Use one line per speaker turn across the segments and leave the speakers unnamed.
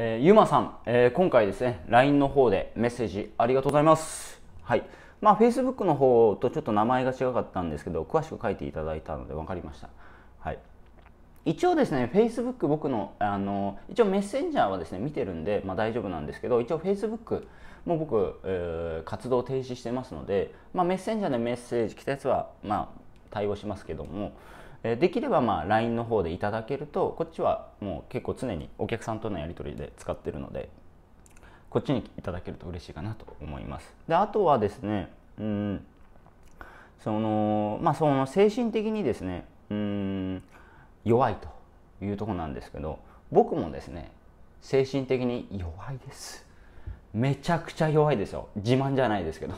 えー、ゆまさん、えー、今回ですね、LINE の方でメッセージありがとうございます。はい。まあ、Facebook の方とちょっと名前が違かったんですけど、詳しく書いていただいたので分かりました。はい。一応ですね、Facebook 僕の、あの、一応メッセンジャーはですね、見てるんで、まあ、大丈夫なんですけど、一応 Facebook も僕、えー、活動停止してますので、まあ、メッセンジャーでメッセージ来たやつは、まあ、対応しますけども、えできればまあ LINE の方でいただけるとこっちはもう結構常にお客さんとのやり取りで使ってるのでこっちにいただけると嬉しいかなと思います。であとはですね、うんそのまあ、その精神的にですね、うん、弱いというとこなんですけど僕もですね精神的に弱いですめちゃくちゃ弱いですよ自慢じゃないですけど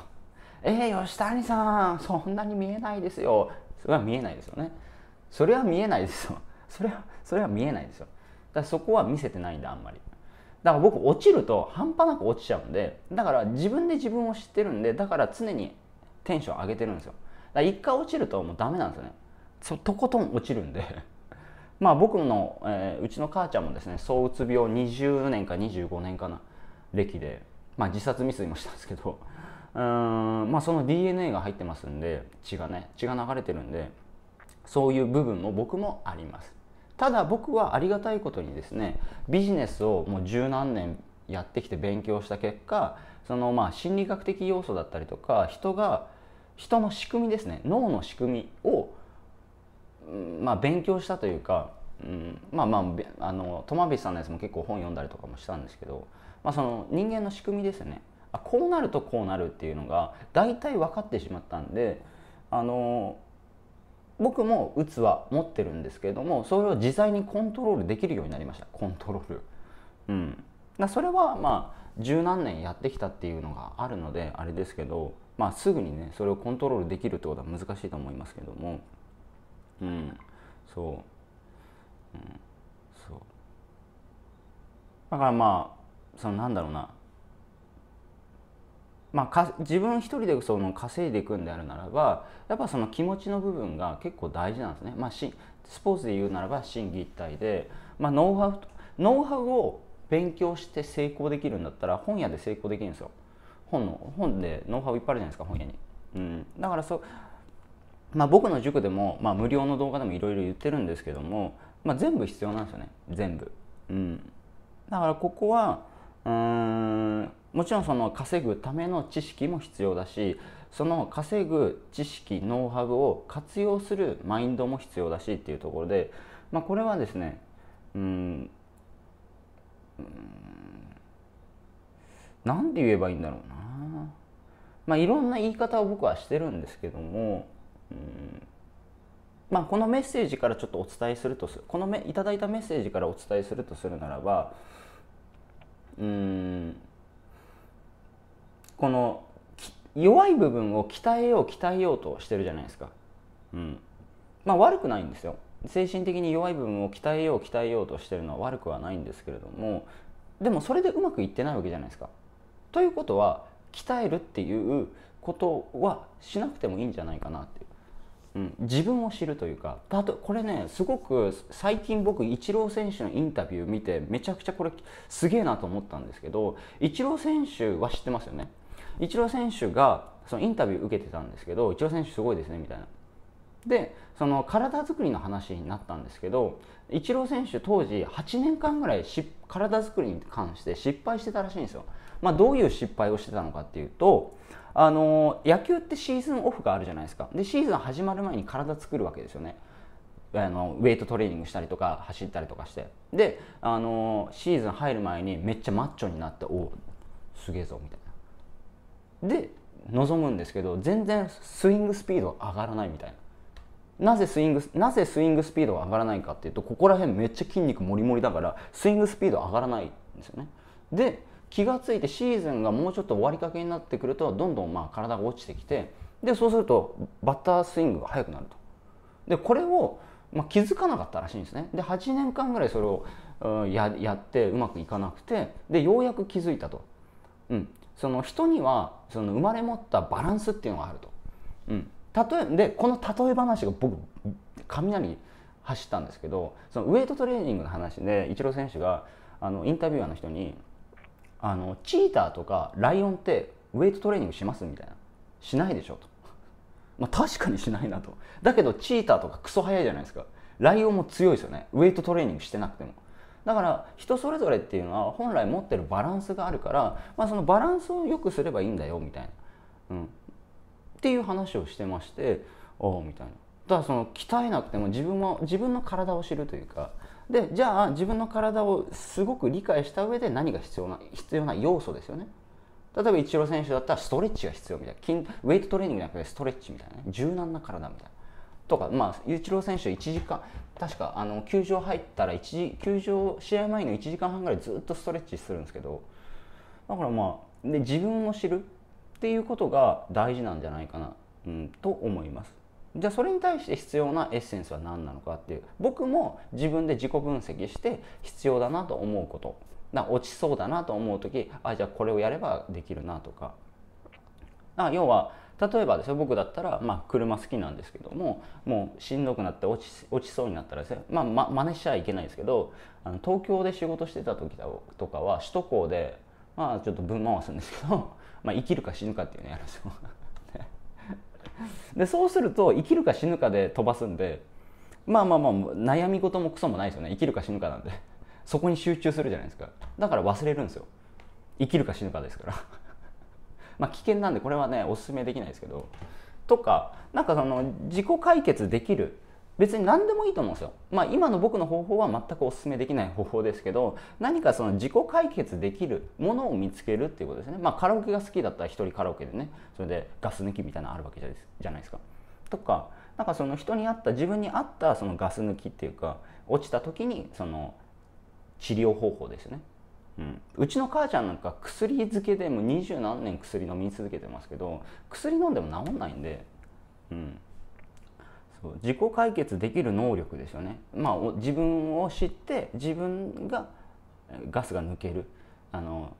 えー、吉谷さんそんなに見えないですよそれは見えないですよねそれは見えないですよ それはそれは見えないですよだからそこは見せてないんだあんまりだから僕落ちると半端なく落ちちゃうんでだから自分で自分を知ってるんでだから常にテンション上げてるんですよだから一回落ちるともうダメなんですよねそとことん落ちるんで まあ僕の、えー、うちの母ちゃんもですね躁うつ病20年か25年かな歴で、まあ、自殺未遂もしたんですけど うんまあその DNA が入ってますんで血がね血が流れてるんでそういう部分も僕もありますただ僕はありがたいことにですねビジネスをもう十何年やってきて勉強した結果そのまあ心理学的要素だったりとか人が人の仕組みですね脳の仕組みを、まあ、勉強したというか、うん、まあまああのトマビスさんのやつも結構本読んだりとかもしたんですけど、まあ、その人間の仕組みですねあこうなるとこうなるっていうのが大体分かってしまったんであの僕も器は持ってるんですけれどもそれを自在にコントロールできるようになりましたコントロール。うん、だそれはまあ十何年やってきたっていうのがあるのであれですけど、まあ、すぐにねそれをコントロールできるってことは難しいと思いますけども、うん、そう、うん、そうだからまあそのなんだろうなまあ、か自分一人でその稼いでいくんであるならばやっぱその気持ちの部分が結構大事なんですね、まあ、しスポーツで言うならば心技一体で、まあ、ノウハウノウハウを勉強して成功できるんだったら本屋で成功できるんですよ本の本でノウハウいっぱいあるじゃないですか本屋に、うん、だからそう、まあ、僕の塾でも、まあ、無料の動画でもいろいろ言ってるんですけども、まあ、全部必要なんですよね全部、うん、だからここはうんもちろんその稼ぐための知識も必要だしその稼ぐ知識ノウハウを活用するマインドも必要だしっていうところで、まあ、これはですねうん何て言えばいいんだろうなまあいろんな言い方を僕はしてるんですけどもうんまあ、このメッセージからちょっとお伝えするとこのめいただいたメッセージからお伝えするとするならばうんこの弱い部分を鍛えよう鍛えようとしてるじゃないですか、うん、まあ悪くないんですよ精神的に弱い部分を鍛えよう鍛えようとしてるのは悪くはないんですけれどもでもそれでうまくいってないわけじゃないですか。ということは鍛えるっていうことはしなくてもいいんじゃないかなっていう、うん、自分を知るというかあとこれねすごく最近僕イチロー選手のインタビュー見てめちゃくちゃこれすげえなと思ったんですけどイチロー選手は知ってますよねイチロー選手がそのインタビュー受けてたんですけどイチロー選手すごいですねみたいな。でその体作りの話になったんですけどイチロー選手当時8年間ぐらいし体作りに関して失敗してたらしいんですよ。まあ、どういう失敗をしてたのかっていうとあの野球ってシーズンオフがあるじゃないですかでシーズン始まる前に体作るわけですよね。あのウェイトトレーニングしたりとか走ったりとかしてであのシーズン入る前にめっちゃマッチョになっておおすげえぞみたいなで臨むんですけど全然スイングスピード上がらないみたいななぜスイングなぜスイングスピードが上がらないかっていうとここら辺めっちゃ筋肉もりもりだからスイングスピード上がらないんですよねで気が付いてシーズンがもうちょっと終わりかけになってくるとどんどんまあ体が落ちてきてでそうするとバッタースイングが速くなるとでこれをまあ、気づかなかったらしいんですねで8年間ぐらいそれをやってうまくいかなくてでようやく気づいたと、うん、その人にはその生まれ持ったバランスっていうのがあると。うん、例えでこの例え話が僕雷走ったんですけどそのウエイトトレーニングの話でイチロー選手があのインタビュアーの人にあのチーターとかライオンってウエイトトレーニングしますみたいなしないでしょと、まあ、確かにしないなとだけどチーターとかクソ速いじゃないですかライオンも強いですよねウエイトトレーニングしてなくてもだから人それぞれっていうのは本来持ってるバランスがあるから、まあ、そのバランスを良くすればいいんだよみたいな、うん、っていう話をしてましておおみたいな。だからその鍛えなくても自分は自分の体を知るというかでじゃあ自分の体をすごく理解した上で何が必要な必要な要素ですよね。例えばイチロー選手だったらストレッチが必要みたいな筋ウェイトトレーニングじゃなくてストレッチみたいな、ね、柔軟な体みたいなとか、まあ、イチロー選手1時間確かあの球場入ったら1球場試合前の1時間半ぐらいずっとストレッチするんですけどだからまあで自分を知るっていうことが大事なんじゃないかな、うん、と思います。じゃあそれに対して必要なエッセンスは何なのかっていう僕も自分で自己分析して必要だなと思うことな落ちそうだなと思う時あじゃあこれをやればできるなとかあ要は例えばですよ僕だったら、まあ、車好きなんですけどももうしんどくなって落ち落ちそうになったらですね、まあ、ま真似しちゃいけないんですけどあの東京で仕事してた時とかは首都高で、まあ、ちょっと分回すんですけど、まあ、生きるか死ぬかっていうのやるんですよ。でそうすると生きるか死ぬかで飛ばすんでまあまあまあ悩み事もクソもないですよね生きるか死ぬかなんでそこに集中するじゃないですかだから忘れるんですよ生きるか死ぬかですから。まあ、危険なんでこれはねおすすめできないですけどとかなんかその自己解決できる別に何でもいいと思うんですよ。まあ、今の僕の方法は全くお勧めできない方法ですけど何かその自己解決できるものを見つけるっていうことですね。まあ、カラオケが好きだったら1人カラオケでねそれでガス抜きみたいなのあるわけじゃないですか。とかなんかその人に合った自分に合ったそのガス抜きっていうか落ちた時にその治療方法ですね。うん、うちの母ちゃんなんか薬漬けでも二十何年薬飲み続けてますけど薬飲んでも治んないんで、うん、そう自己解決できる能力ですよね、まあ、自分を知って自分がガスが抜けるあの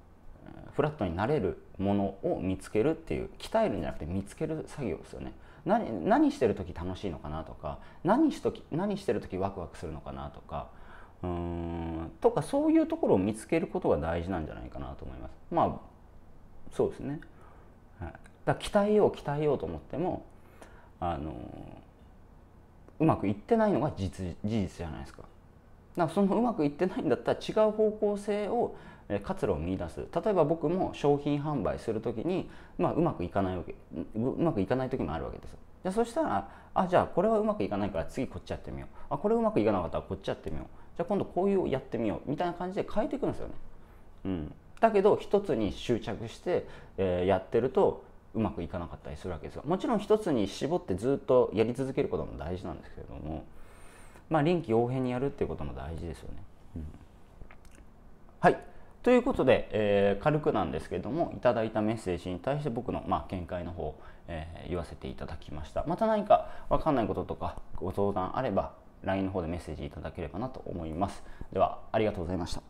フラットになれるものを見つけるっていう鍛えるんじゃなくて見つける作業ですよね何何してる時楽しいのかなとか何しとき何してる時ワクワクするのかなとかうんとかそういうところを見つけることが大事なんじゃないかなと思います。まあそうですね、はい、だ鍛えよう鍛えようと思ってもあのうまくいってないのが事実じゃないですか。だからそのうまくいってないんだったら違う方向性を活路を見出す例えば僕も商品販売する時に、まあ、うまくいかないわけうまくいかない時もあるわけですじゃそしたらあじゃあこれはうまくいかないから次こっちやってみようあこれうまくいかなかったらこっちやってみようじゃあ今度こういうやってみようみたいな感じで変えていくんですよね。うん、だけど一つに執着して、えー、やってるとうまくいかなかったりするわけですよ。もちろん一つに絞ってずっとやり続けることも大事なんですけれども、まあ、臨機応変にやるっていうことも大事ですよね。うん、はいということで、えー、軽くなんですけれどもいただいたメッセージに対して僕の、まあ、見解の方、えー、言わせていただきましたまた何か分かんないこととかご相談あれば、LINE の方でメッセージいただければなと思います。では、ありがとうございました。